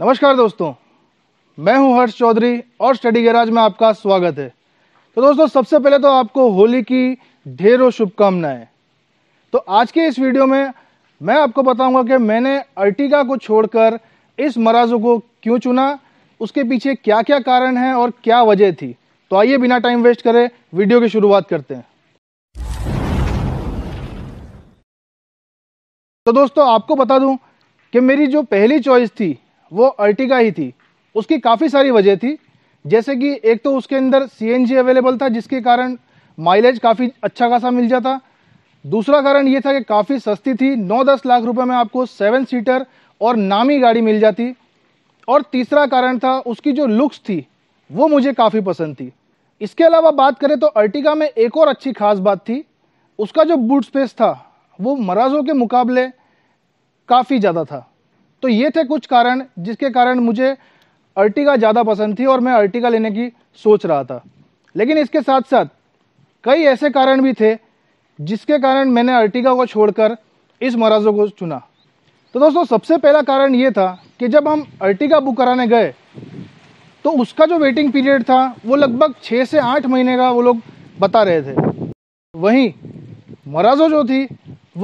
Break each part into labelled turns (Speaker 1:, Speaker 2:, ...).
Speaker 1: नमस्कार दोस्तों मैं हूं हर्ष चौधरी और स्टडी गैराज में आपका स्वागत है तो दोस्तों सबसे पहले तो आपको होली की ढेरों शुभकामनाएं तो आज के इस वीडियो में मैं आपको बताऊंगा कि मैंने अर्टिगा को छोड़कर इस मराजों को क्यों चुना उसके पीछे क्या क्या कारण है और क्या वजह थी तो आइए बिना टाइम वेस्ट करें वीडियो की शुरुआत करते हैं तो दोस्तों आपको बता दूं कि मेरी जो पहली चॉइस थी वो अर्टिगा ही थी उसकी काफ़ी सारी वजह थी जैसे कि एक तो उसके अंदर सी अवेलेबल था जिसके कारण माइलेज काफ़ी अच्छा खासा मिल जाता दूसरा कारण ये था कि काफ़ी सस्ती थी नौ दस लाख रुपए में आपको सेवन सीटर और नामी गाड़ी मिल जाती और तीसरा कारण था उसकी जो लुक्स थी वो मुझे काफ़ी पसंद थी इसके अलावा बात करें तो अर्टिगा में एक और अच्छी खास बात थी उसका जो बूट स्पेस था वो मराजों के मुकाबले काफ़ी ज़्यादा था तो ये थे कुछ कारण जिसके कारण मुझे अर्टिगा ज़्यादा पसंद थी और मैं अर्टिगा लेने की सोच रहा था लेकिन इसके साथ साथ कई ऐसे कारण भी थे जिसके कारण मैंने अर्टिगा को छोड़कर इस मराज़ों को चुना तो दोस्तों सबसे पहला कारण ये था कि जब हम अर्टिगा बुक कराने गए तो उसका जो वेटिंग पीरियड था वो लगभग छः से आठ महीने का वो लोग बता रहे थे वहीं मराजो जो थी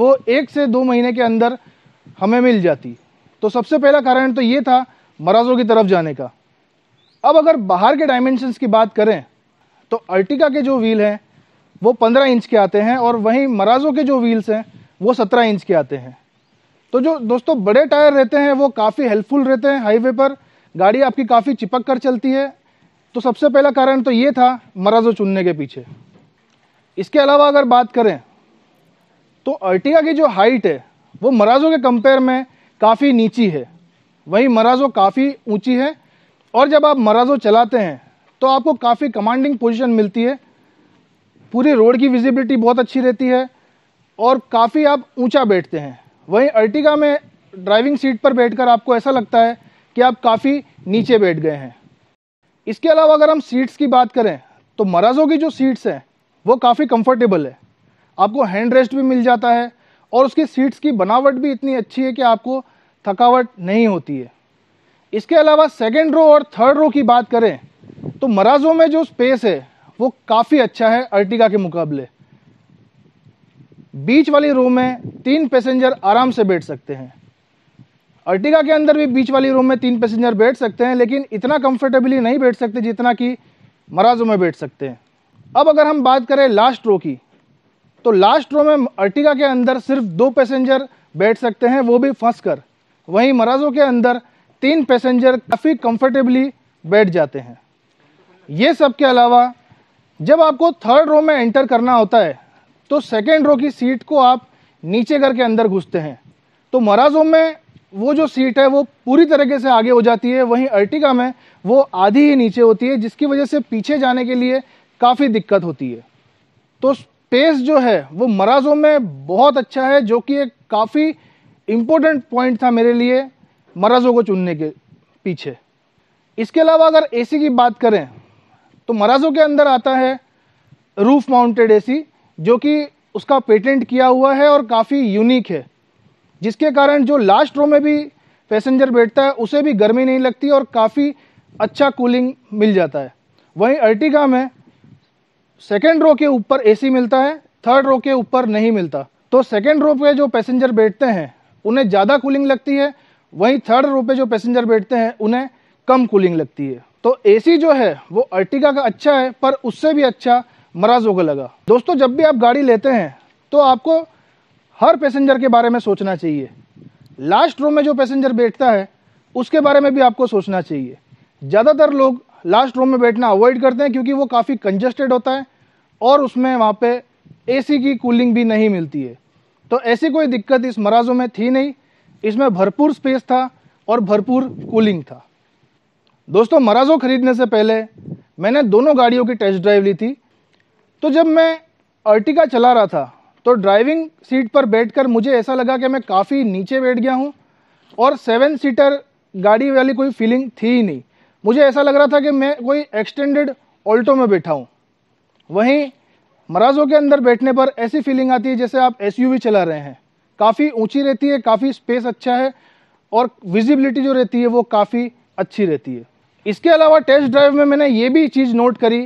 Speaker 1: वो एक से दो महीने के अंदर हमें मिल जाती तो सबसे पहला कारण तो ये था मराजों की तरफ जाने का अब अगर बाहर के डायमेंशंस की बात करें तो अर्टिका के जो व्हील हैं वो 15 इंच के आते हैं और वहीं मराजों के जो व्हील्स हैं वो 17 इंच के आते हैं तो जो दोस्तों बड़े टायर रहते हैं वो काफ़ी हेल्पफुल रहते हैं हाईवे पर गाड़ी आपकी काफ़ी चिपक कर चलती है तो सबसे पहला कारण तो ये था मराजो चुनने के पीछे इसके अलावा अगर बात करें तो अर्टिका की जो हाइट है वो मराजो के कंपेयर में काफ़ी नीची है वहीं मराजो काफ़ी ऊंची है और जब आप मराजो चलाते हैं तो आपको काफ़ी कमांडिंग पोजीशन मिलती है पूरी रोड की विजिबिलिटी बहुत अच्छी रहती है और काफ़ी आप ऊंचा बैठते हैं वहीं अर्टिगा में ड्राइविंग सीट पर बैठकर आपको ऐसा लगता है कि आप काफ़ी नीचे बैठ गए हैं इसके अलावा अगर हम सीट्स की बात करें तो मराजों की जो सीट्स हैं वो काफ़ी कंफर्टेबल है आपको हैंड रेस्ट भी मिल जाता है और उसकी सीट्स की बनावट भी इतनी अच्छी है कि आपको थकावट नहीं होती है इसके अलावा सेकेंड रो और थर्ड रो की बात करें तो मराजों में जो स्पेस है वो काफ़ी अच्छा है अर्टिगा के मुकाबले बीच वाली रो में तीन पैसेंजर आराम से बैठ सकते हैं अर्टिगा के अंदर भी बीच वाली रो में तीन पैसेंजर बैठ सकते हैं लेकिन इतना कंफर्टेबली नहीं बैठ सकते जितना कि मराजों में बैठ सकते हैं अब अगर हम बात करें लास्ट रो की तो लास्ट रो में अर्टिगा के अंदर सिर्फ दो पैसेंजर बैठ सकते हैं वो भी फंस कर वहीं मराजों के अंदर तीन पैसेंजर काफ़ी कंफर्टेबली बैठ जाते हैं ये सब के अलावा जब आपको थर्ड रो में एंटर करना होता है तो सेकेंड रो की सीट को आप नीचे करके अंदर घुसते हैं तो मराजों में वो जो सीट है वो पूरी तरीके से आगे हो जाती है वहीं अर्टिका में वो आधी ही नीचे होती है जिसकी वजह से पीछे जाने के लिए काफ़ी दिक्कत होती है तो स्पेस जो है वो मराजों में बहुत अच्छा है जो कि एक काफ़ी इम्पोर्टेंट पॉइंट था मेरे लिए मराजों को चुनने के पीछे इसके अलावा अगर एसी की बात करें तो मराजों के अंदर आता है रूफ माउंटेड एसी जो कि उसका पेटेंट किया हुआ है और काफ़ी यूनिक है जिसके कारण जो लास्ट रो में भी पैसेंजर बैठता है उसे भी गर्मी नहीं लगती और काफ़ी अच्छा कूलिंग मिल जाता है वहीं अर्टिगा में सेकेंड रो के ऊपर ए मिलता है थर्ड रो के ऊपर नहीं मिलता तो सेकेंड रो पे जो पैसेंजर बैठते हैं उन्हें ज़्यादा कूलिंग लगती है वहीं थर्ड रो पे जो पैसेंजर बैठते हैं उन्हें कम कूलिंग लगती है तो एसी जो है वो अर्टिका का अच्छा है पर उससे भी अच्छा मराजो का लगा दोस्तों जब भी आप गाड़ी लेते हैं तो आपको हर पैसेंजर के बारे में सोचना चाहिए लास्ट रो में जो पैसेंजर बैठता है उसके बारे में भी आपको सोचना चाहिए ज़्यादातर लोग लास्ट रूम में बैठना अवॉइड करते हैं क्योंकि वो काफ़ी कंजस्टेड होता है और उसमें वहाँ पे एसी की कूलिंग भी नहीं मिलती है तो ऐसी कोई दिक्कत इस मराजों में थी नहीं इसमें भरपूर स्पेस था और भरपूर कूलिंग था दोस्तों मराज़ों ख़रीदने से पहले मैंने दोनों गाड़ियों की टेस्ट ड्राइव ली थी तो जब मैं अर्टिका चला रहा था तो ड्राइविंग सीट पर बैठकर मुझे ऐसा लगा कि मैं काफ़ी नीचे बैठ गया हूँ और सेवन सीटर गाड़ी वाली कोई फीलिंग थी ही नहीं मुझे ऐसा लग रहा था कि मैं कोई एक्सटेंडेड ऑल्टो में बैठा हूँ वहीं मराजों के अंदर बैठने पर ऐसी फीलिंग आती है जैसे आप एस चला रहे हैं काफ़ी ऊंची रहती है काफ़ी स्पेस अच्छा है और विजिबिलिटी जो रहती है वो काफ़ी अच्छी रहती है इसके अलावा टेस्ट ड्राइव में मैंने ये भी चीज़ नोट करी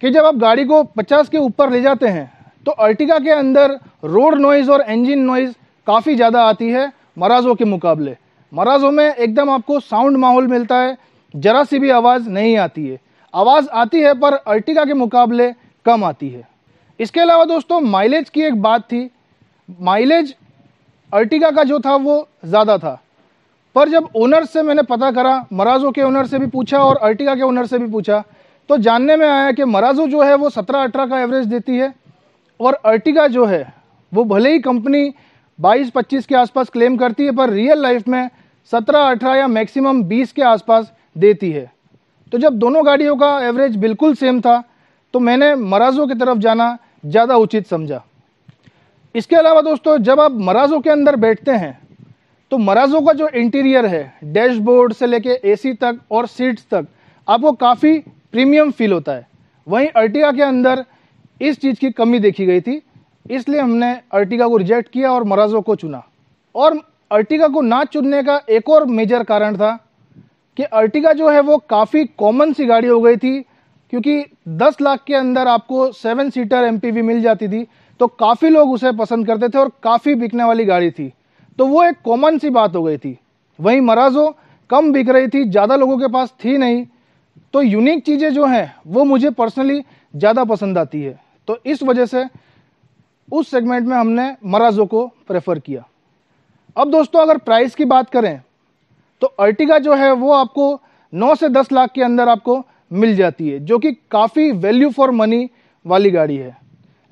Speaker 1: कि जब आप गाड़ी को 50 के ऊपर ले जाते हैं तो अर्टिका के अंदर रोड नॉइज़ और इंजन नॉइज़ काफ़ी ज़्यादा आती है मराज़ों के मुकाबले मराज़ों में एकदम आपको साउंड माहौल मिलता है जरा सी भी आवाज़ नहीं आती है आवाज़ आती है पर अर्टिगा के मुकाबले कम आती है इसके अलावा दोस्तों माइलेज की एक बात थी माइलेज अर्टिगा का जो था वो ज़्यादा था पर जब ओनर से मैंने पता करा मराजो के ओनर से भी पूछा और अर्टिगा के ओनर से भी पूछा तो जानने में आया कि मराजो जो है वो सत्रह अठारह का एवरेज देती है और अर्टिगा जो है वो भले ही कंपनी 22-25 के आसपास क्लेम करती है पर रियल लाइफ में 17-18 या मैक्सिमम 20 के आसपास देती है तो जब दोनों गाड़ियों का एवरेज बिल्कुल सेम था तो मैंने मराजों की तरफ जाना ज़्यादा उचित समझा इसके अलावा दोस्तों जब आप मराजों के अंदर बैठते हैं तो मराजों का जो इंटीरियर है डैशबोर्ड से लेके एसी तक और सीट्स तक आपको काफ़ी प्रीमियम फील होता है वहीं अर्टिगा के अंदर इस चीज़ की कमी देखी गई थी इसलिए हमने अर्टिगा को रिजेक्ट किया और मराजों को चुना और अर्टिगा को ना चुनने का एक और मेजर कारण था कि अर्टिगा जो है वो काफ़ी कॉमन सी गाड़ी हो गई थी क्योंकि 10 लाख के अंदर आपको सेवन सीटर एम मिल जाती थी तो काफ़ी लोग उसे पसंद करते थे और काफ़ी बिकने वाली गाड़ी थी तो वो एक कॉमन सी बात हो गई थी वहीं मराजो कम बिक रही थी ज़्यादा लोगों के पास थी नहीं तो यूनिक चीज़ें जो हैं वो मुझे पर्सनली ज़्यादा पसंद आती है तो इस वजह से उस सेगमेंट में हमने मराजो को प्रेफर किया अब दोस्तों अगर प्राइस की बात करें तो अर्टिगा जो है वो आपको 9 से 10 लाख के अंदर आपको मिल जाती है जो कि काफ़ी वैल्यू फॉर मनी वाली गाड़ी है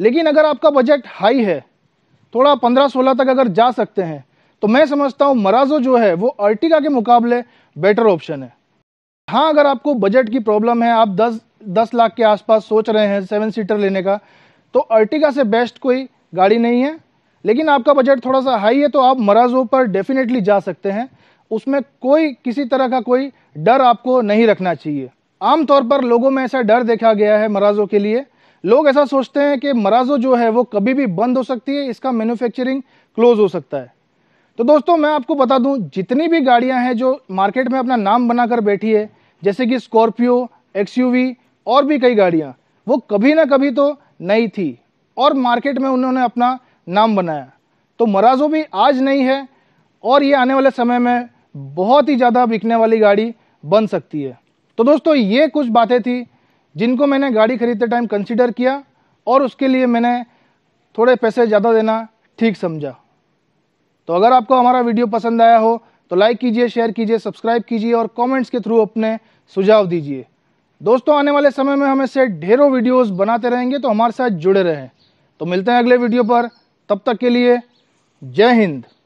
Speaker 1: लेकिन अगर आपका बजट हाई है थोडा पंद्रह सोलह तक अगर जा सकते हैं तो मैं समझता हूँ मराजो जो है वो अर्टिगा के मुकाबले बेटर ऑप्शन है हाँ अगर आपको बजट की प्रॉब्लम है आप दस दस लाख के आसपास सोच रहे हैं सेवन सीटर लेने का तो अर्टिगा से बेस्ट कोई गाड़ी नहीं है लेकिन आपका बजट थोड़ा सा हाई है तो आप मराजो पर डेफिनेटली जा सकते हैं उसमें कोई किसी तरह का कोई डर आपको नहीं रखना चाहिए आमतौर पर लोगों में ऐसा डर देखा गया है मराजों के लिए लोग ऐसा सोचते हैं कि मराजो जो है वो कभी भी बंद हो सकती है इसका मैन्युफैक्चरिंग क्लोज हो सकता है तो दोस्तों मैं आपको बता दूं जितनी भी गाड़ियां हैं जो मार्केट में अपना नाम बनाकर बैठी है जैसे कि स्कॉर्पियो एक्सयूवी और भी कई गाड़ियां वो कभी ना कभी तो नई थी और मार्केट में उन्होंने अपना नाम बनाया तो मराजो भी आज नहीं है और ये आने वाले समय में बहुत ही ज़्यादा बिकने वाली गाड़ी बन सकती है तो दोस्तों ये कुछ बातें थी जिनको मैंने गाड़ी खरीदते टाइम कंसिडर किया और उसके लिए मैंने थोड़े पैसे ज़्यादा देना ठीक समझा तो अगर आपको हमारा वीडियो पसंद आया हो तो लाइक कीजिए शेयर कीजिए सब्सक्राइब कीजिए और कमेंट्स के थ्रू अपने सुझाव दीजिए दोस्तों आने वाले समय में हम ऐसे ढेरों वीडियोस बनाते रहेंगे तो हमारे साथ जुड़े रहें तो मिलते हैं अगले वीडियो पर तब तक के लिए जय हिंद